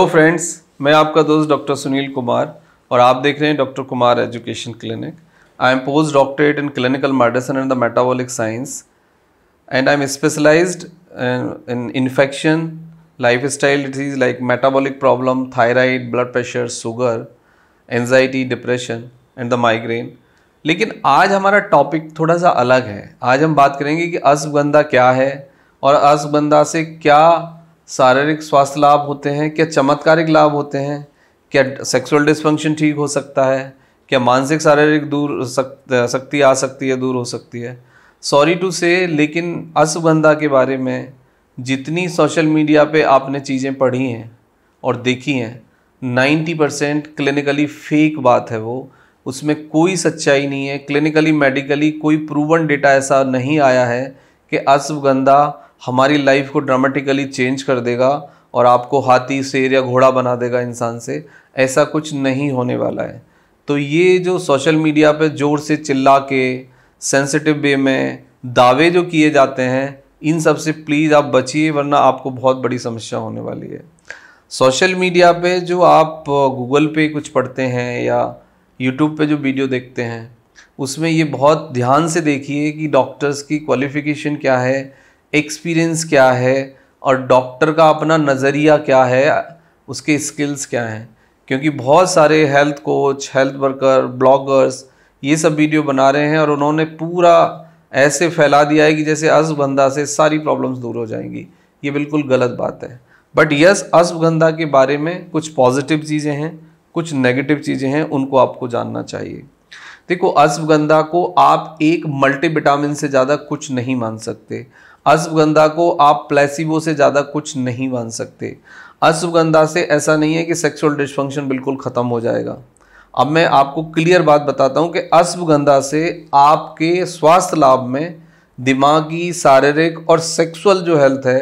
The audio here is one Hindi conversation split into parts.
हेलो फ्रेंड्स मैं आपका दोस्त डॉक्टर सुनील कुमार और आप देख रहे हैं doctor Kumar education clinic I am post doctorate in clinical medicine and the metabolic science and I am specialize in infection life style disease like metabolic problem thyroid blood pressure sugar anxiety depression and the migraine लेकिन आज हमारा टॉपिक थोड़ा सा अलग है आज हम बात करेंगे कि अश्वगंधा क्या है और अश्वगंधा से क्या शारीरिक स्वास्थ्य लाभ होते हैं क्या चमत्कारिक लाभ होते हैं क्या सेक्सुअल डिस्फंक्शन ठीक हो सकता है क्या मानसिक शारीरिक दूर शक्ति आ सकती है दूर हो सकती है सॉरी टू से लेकिन असुगंधा के बारे में जितनी सोशल मीडिया पे आपने चीज़ें पढ़ी हैं और देखी हैं नाइन्टी परसेंट क्लिनिकली फेक बात है वो उसमें कोई सच्चाई नहीं है क्लिनिकली मेडिकली कोई प्रूवन डेटा ऐसा नहीं आया है कि अश्वगंधा हमारी लाइफ को ड्रामेटिकली चेंज कर देगा और आपको हाथी शेर या घोड़ा बना देगा इंसान से ऐसा कुछ नहीं होने वाला है तो ये जो सोशल मीडिया पे ज़ोर से चिल्ला के सेंसिटिव वे में दावे जो किए जाते हैं इन सब से प्लीज़ आप बचिए वरना आपको बहुत बड़ी समस्या होने वाली है सोशल मीडिया पे जो आप गूगल पे कुछ पढ़ते हैं या यूट्यूब पे जो वीडियो देखते हैं उसमें ये बहुत ध्यान से देखिए कि डॉक्टर्स की क्वालिफ़िकेशन क्या है एक्सपीरियंस क्या है और डॉक्टर का अपना नज़रिया क्या है उसके स्किल्स क्या हैं क्योंकि बहुत सारे health coach health worker bloggers ये सब वीडियो बना रहे हैं और उन्होंने पूरा ऐसे फैला दिया है कि जैसे अश्वगंधा से सारी प्रॉब्लम्स दूर हो जाएंगी ये बिल्कुल गलत बात है बट यस अश्वगंधा के बारे में कुछ पॉजिटिव चीज़ें हैं कुछ नेगेटिव चीज़ें हैं उनको आपको जानना चाहिए देखो अश्वगंधा को आप एक मल्टीविटामिन से ज़्यादा कुछ नहीं मान सकते अश्वगंधा को आप प्लेसिबो से ज़्यादा कुछ नहीं मान सकते अश्वगंधा से ऐसा नहीं है कि सेक्सुअल डिस्फंक्शन बिल्कुल ख़त्म हो जाएगा अब मैं आपको क्लियर बात बताता हूँ कि अश्वगंधा से आपके स्वास्थ्य लाभ में दिमागी शारीरिक और सेक्सुअल जो हेल्थ है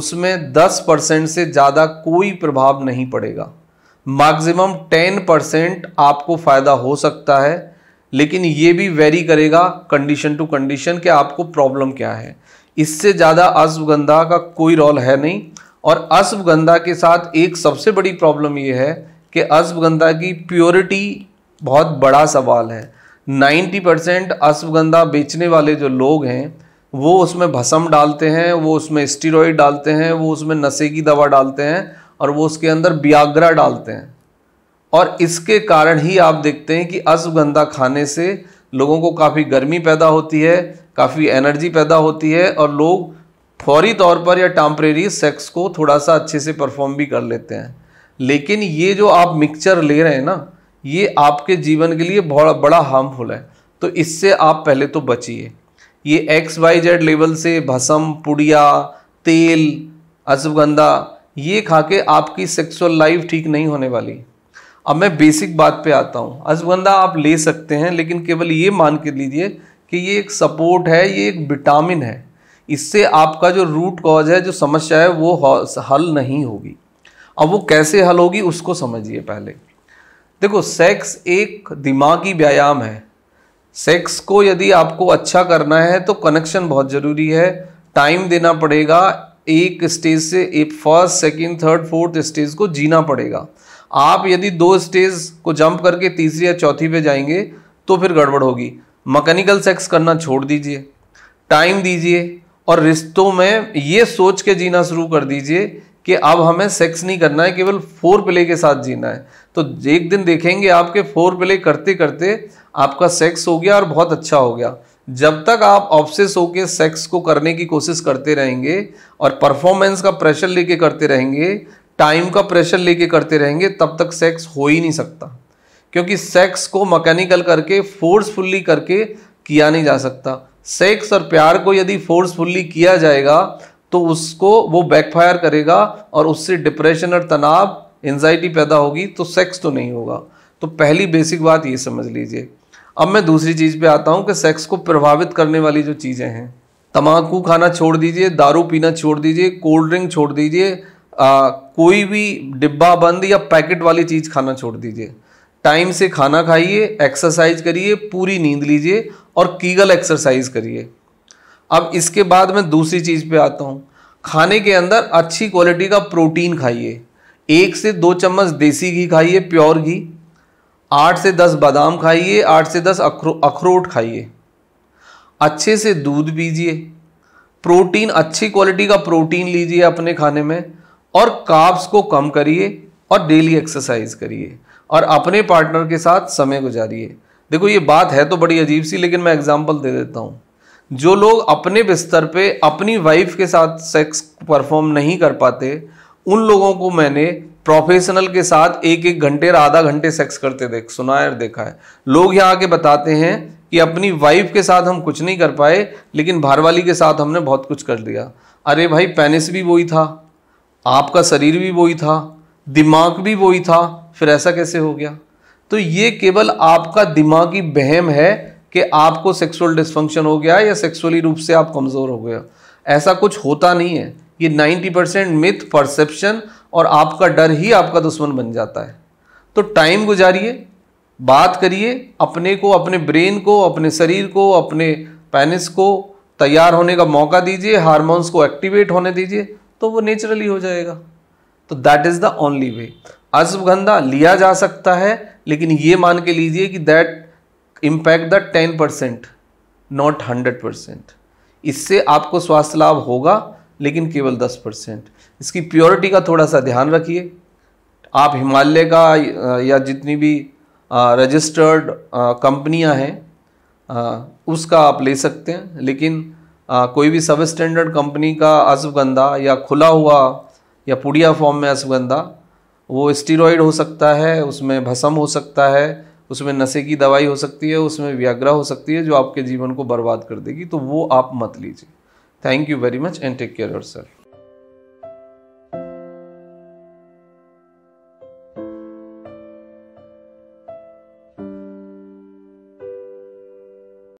उसमें 10 परसेंट से ज़्यादा कोई प्रभाव नहीं पड़ेगा मैक्सिमम 10 परसेंट आपको फ़ायदा हो सकता है लेकिन ये भी वेरी करेगा कंडीशन टू कंडीशन कि आपको प्रॉब्लम क्या है इससे ज़्यादा अश्वगंधा का कोई रोल है नहीं और अश्वगंधा के साथ एक सबसे बड़ी प्रॉब्लम ये है कि अश्वगंधा की प्योरिटी बहुत बड़ा सवाल है 90 परसेंट अश्वगंधा बेचने वाले जो लोग हैं वो उसमें भसम डालते हैं वो उसमें स्टीरोइड डालते हैं वो उसमें नशे की दवा डालते हैं और वो उसके अंदर ब्याग्रा डालते हैं और इसके कारण ही आप देखते हैं कि अश्वगंधा खाने से लोगों को काफ़ी गर्मी पैदा होती है काफ़ी एनर्जी पैदा होती है और लोग फौरी तौर पर या टाम्परेरी सेक्स को थोड़ा सा अच्छे से परफॉर्म भी कर लेते हैं लेकिन ये जो आप मिक्सचर ले रहे हैं ना ये आपके जीवन के लिए बहुत बड़ा हार्मफुल है तो इससे आप पहले तो बचिए ये एक्स वाई जेड लेवल से भसम पुड़िया तेल अश्वगंधा ये खा के आपकी सेक्सुअल लाइफ ठीक नहीं होने वाली अब मैं बेसिक बात पे आता हूँ अश्वगंधा आप ले सकते हैं लेकिन केवल ये मान के लीजिए कि ये एक सपोर्ट है ये एक विटामिन है इससे आपका जो रूट कॉज है जो समस्या है वो हल नहीं होगी अब वो कैसे हल होगी उसको समझिए पहले देखो सेक्स एक दिमागी व्यायाम है सेक्स को यदि आपको अच्छा करना है तो कनेक्शन बहुत ज़रूरी है टाइम देना पड़ेगा एक स्टेज से एक first second third fourth stage को जीना पड़ेगा आप यदि दो स्टेज को जंप करके तीसरी या चौथी पे जाएंगे तो फिर गड़बड़ होगी मकैनिकल सेक्स करना छोड़ दीजिए टाइम दीजिए और रिश्तों में ये सोच के जीना शुरू कर दीजिए कि अब हमें सेक्स नहीं करना है केवल फोर प्ले के साथ जीना है तो एक दिन देखेंगे आपके फोर प्ले करते करते आपका सेक्स हो गया और बहुत अच्छा हो गया जब तक आप ऑफिस होकर सेक्स को करने की कोशिश करते रहेंगे और परफॉर्मेंस का प्रेशर लेके करते रहेंगे टाइम का प्रेशर लेके करते रहेंगे तब तक सेक्स हो ही नहीं सकता क्योंकि सेक्स को मकैनिकल करके फोर्सफुल्ली करके किया नहीं जा सकता सेक्स और प्यार को यदि फोर्सफुल्ली किया जाएगा तो उसको वो बैकफायर करेगा और उससे डिप्रेशन और तनाव एनजाइटी पैदा होगी तो सेक्स तो नहीं होगा तो पहली बेसिक बात ये समझ लीजिए अब मैं दूसरी चीज़ पे आता हूँ कि सेक्स को प्रभावित करने वाली जो चीज़ें हैं तम्बाकू खाना छोड़ दीजिए दारू पीना छोड़ दीजिए कोल्ड ड्रिंक छोड़ दीजिए कोई भी डिब्बा बंद या पैकेट वाली चीज़ खाना छोड़ दीजिए टाइम से खाना खाइए एक्सरसाइज करिए पूरी नींद लीजिए और कीगल एक्सरसाइज करिए अब इसके बाद मैं दूसरी चीज़ पे आता हूँ खाने के अंदर अच्छी क्वालिटी का प्रोटीन खाइए एक से दो चम्मच देसी घी खाइए प्योर घी आठ से दस बादाम खाइए आठ से दस अखरो अखरोट खाइए अच्छे से दूध पीजिए प्रोटीन अच्छी क्वालिटी का प्रोटीन लीजिए अपने खाने में और काब्स को कम करिए और डेली एक्सरसाइज करिए और अपने पार्टनर के साथ समय गुजारिए देखो ये बात है तो बड़ी अजीब सी लेकिन मैं एग्जाम्पल दे देता हूँ जो लोग अपने बिस्तर पे अपनी वाइफ के साथ सेक्स परफॉर्म नहीं कर पाते उन लोगों को मैंने प्रोफेशनल के साथ एक एक घंटे और आधा घंटे सेक्स करते देख सुना है और देखा है लोग यहाँ आके बताते हैं कि अपनी वाइफ के साथ हम कुछ नहीं कर पाए लेकिन भारवाली के साथ हमने बहुत कुछ कर दिया अरे भाई पेनिस भी वही था आपका शरीर भी वही था दिमाग भी वही था फिर ऐसा कैसे हो गया तो ये केवल आपका दिमागी बहम है कि आपको सेक्सुअल डिस्फंक्शन हो गया या सेक्सुअली रूप से आप कमज़ोर हो गया ऐसा कुछ होता नहीं है ये 90 परसेंट मिथ परसेप्शन और आपका डर ही आपका दुश्मन बन जाता है तो टाइम गुजारिए बात करिए अपने को अपने ब्रेन को अपने शरीर को अपने पैनिस को तैयार होने का मौका दीजिए हार्मोन्स को एक्टिवेट होने दीजिए तो वो नेचुरली हो जाएगा तो that is the only way ashwagandha लिया जा सकता है लेकिन ये मान के लीजिए कि that impact the ten percent not hundred percent इससे आपको स्वास्थ्य लाभ होगा लेकिन केवल दस परसेंट इसकी प्योरिटी का थोड़ा सा ध्यान रखिए आप हिमालय का या जितनी भी रजिस्टर्ड कंपनियां हैं उसका आप ले सकते हैं लेकिन कोई भी सब स्टैंडर्ड कंपनी का अश्वगंधा या खुला हुआ या पुड़िया फॉर्म में असगंधा वो स्टीरोइड हो सकता है उसमें भसम हो सकता है उसमें नशे की दवाई हो सकती है उसमें व्याग्रा हो सकती है जो आपके जीवन को बर्बाद कर देगी तो वो आप मत लीजिए thank you very much and take care your self